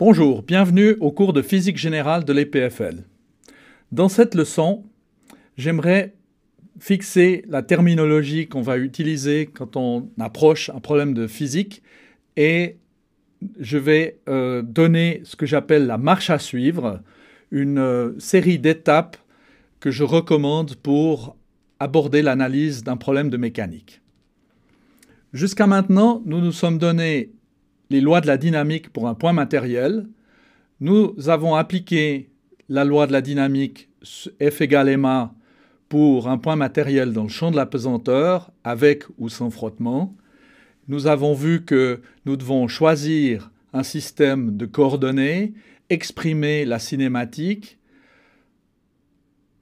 Bonjour, bienvenue au cours de physique générale de l'EPFL. Dans cette leçon, j'aimerais fixer la terminologie qu'on va utiliser quand on approche un problème de physique et je vais euh, donner ce que j'appelle la marche à suivre, une euh, série d'étapes que je recommande pour aborder l'analyse d'un problème de mécanique. Jusqu'à maintenant, nous nous sommes donné les lois de la dynamique pour un point matériel. Nous avons appliqué la loi de la dynamique F égale ma pour un point matériel dans le champ de la pesanteur, avec ou sans frottement. Nous avons vu que nous devons choisir un système de coordonnées, exprimer la cinématique,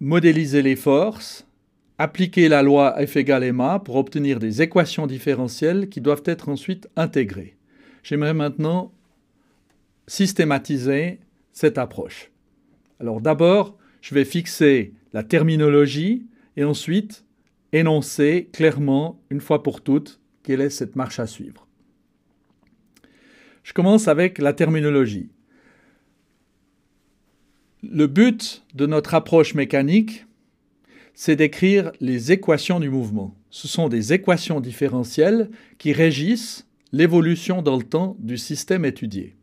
modéliser les forces, appliquer la loi F égale ma pour obtenir des équations différentielles qui doivent être ensuite intégrées. J'aimerais maintenant systématiser cette approche. Alors d'abord, je vais fixer la terminologie et ensuite énoncer clairement, une fois pour toutes, quelle est cette marche à suivre. Je commence avec la terminologie. Le but de notre approche mécanique, c'est d'écrire les équations du mouvement. Ce sont des équations différentielles qui régissent l'évolution dans le temps du système étudié.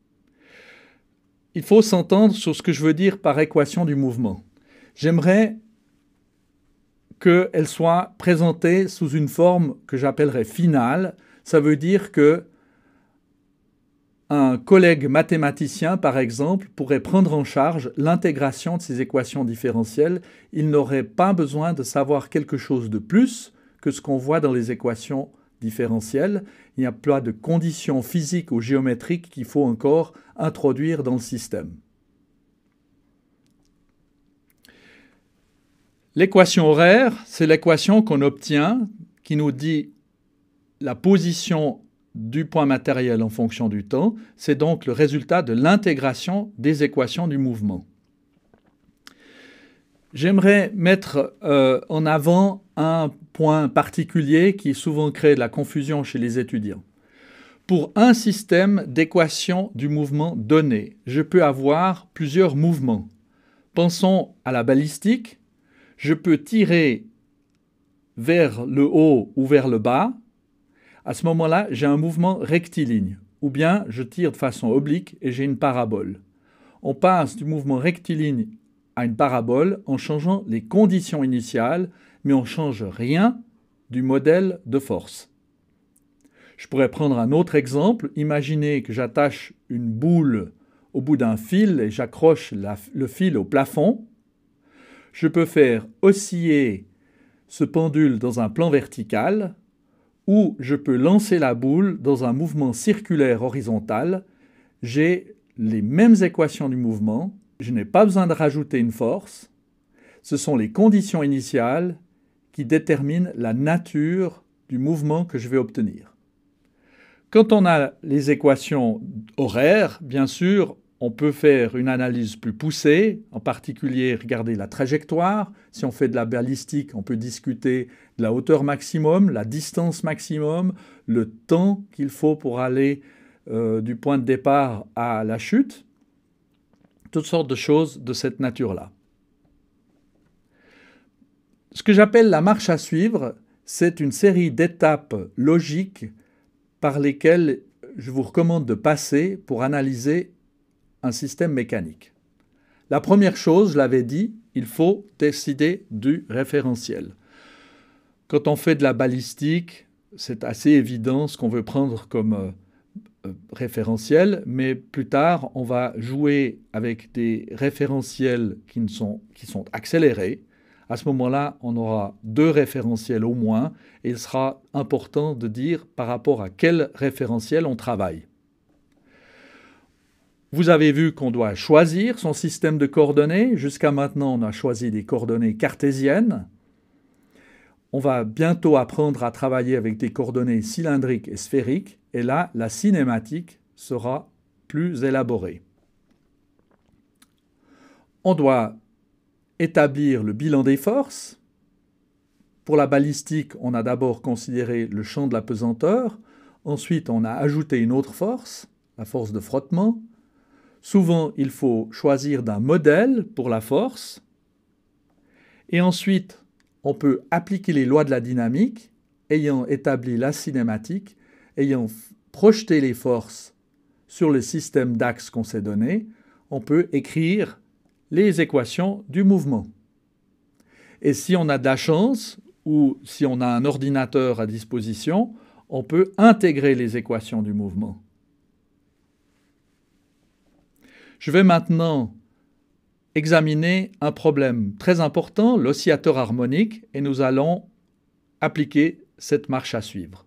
Il faut s'entendre sur ce que je veux dire par équation du mouvement. J'aimerais qu'elle soit présentée sous une forme que j'appellerais finale. Ça veut dire que un collègue mathématicien, par exemple, pourrait prendre en charge l'intégration de ces équations différentielles. Il n'aurait pas besoin de savoir quelque chose de plus que ce qu'on voit dans les équations différentiel il n'y a pas de conditions physiques ou géométriques qu'il faut encore introduire dans le système. L'équation horaire, c'est l'équation qu'on obtient qui nous dit la position du point matériel en fonction du temps. C'est donc le résultat de l'intégration des équations du mouvement. J'aimerais mettre euh, en avant un point particulier qui souvent crée de la confusion chez les étudiants. Pour un système d'équation du mouvement donné, je peux avoir plusieurs mouvements. Pensons à la balistique. Je peux tirer vers le haut ou vers le bas. À ce moment-là, j'ai un mouvement rectiligne. Ou bien je tire de façon oblique et j'ai une parabole. On passe du mouvement rectiligne à une parabole en changeant les conditions initiales, mais on ne change rien du modèle de force. Je pourrais prendre un autre exemple. Imaginez que j'attache une boule au bout d'un fil et j'accroche le fil au plafond. Je peux faire osciller ce pendule dans un plan vertical ou je peux lancer la boule dans un mouvement circulaire horizontal. J'ai les mêmes équations du mouvement, je n'ai pas besoin de rajouter une force. Ce sont les conditions initiales qui déterminent la nature du mouvement que je vais obtenir. Quand on a les équations horaires, bien sûr, on peut faire une analyse plus poussée, en particulier regarder la trajectoire. Si on fait de la balistique, on peut discuter de la hauteur maximum, la distance maximum, le temps qu'il faut pour aller euh, du point de départ à la chute toutes sortes de choses de cette nature-là. Ce que j'appelle la marche à suivre, c'est une série d'étapes logiques par lesquelles je vous recommande de passer pour analyser un système mécanique. La première chose, je l'avais dit, il faut décider du référentiel. Quand on fait de la balistique, c'est assez évident ce qu'on veut prendre comme euh, euh, référentiels, mais plus tard, on va jouer avec des référentiels qui, ne sont, qui sont accélérés. À ce moment-là, on aura deux référentiels au moins, et il sera important de dire par rapport à quel référentiel on travaille. Vous avez vu qu'on doit choisir son système de coordonnées. Jusqu'à maintenant, on a choisi des coordonnées cartésiennes. On va bientôt apprendre à travailler avec des coordonnées cylindriques et sphériques. Et là, la cinématique sera plus élaborée. On doit établir le bilan des forces. Pour la balistique, on a d'abord considéré le champ de la pesanteur, ensuite on a ajouté une autre force, la force de frottement. Souvent, il faut choisir d'un modèle pour la force. Et ensuite, on peut appliquer les lois de la dynamique, ayant établi la cinématique ayant projeté les forces sur le système d'axes qu'on s'est donné, on peut écrire les équations du mouvement. Et si on a de la chance, ou si on a un ordinateur à disposition, on peut intégrer les équations du mouvement. Je vais maintenant examiner un problème très important, l'oscillateur harmonique, et nous allons appliquer cette marche à suivre.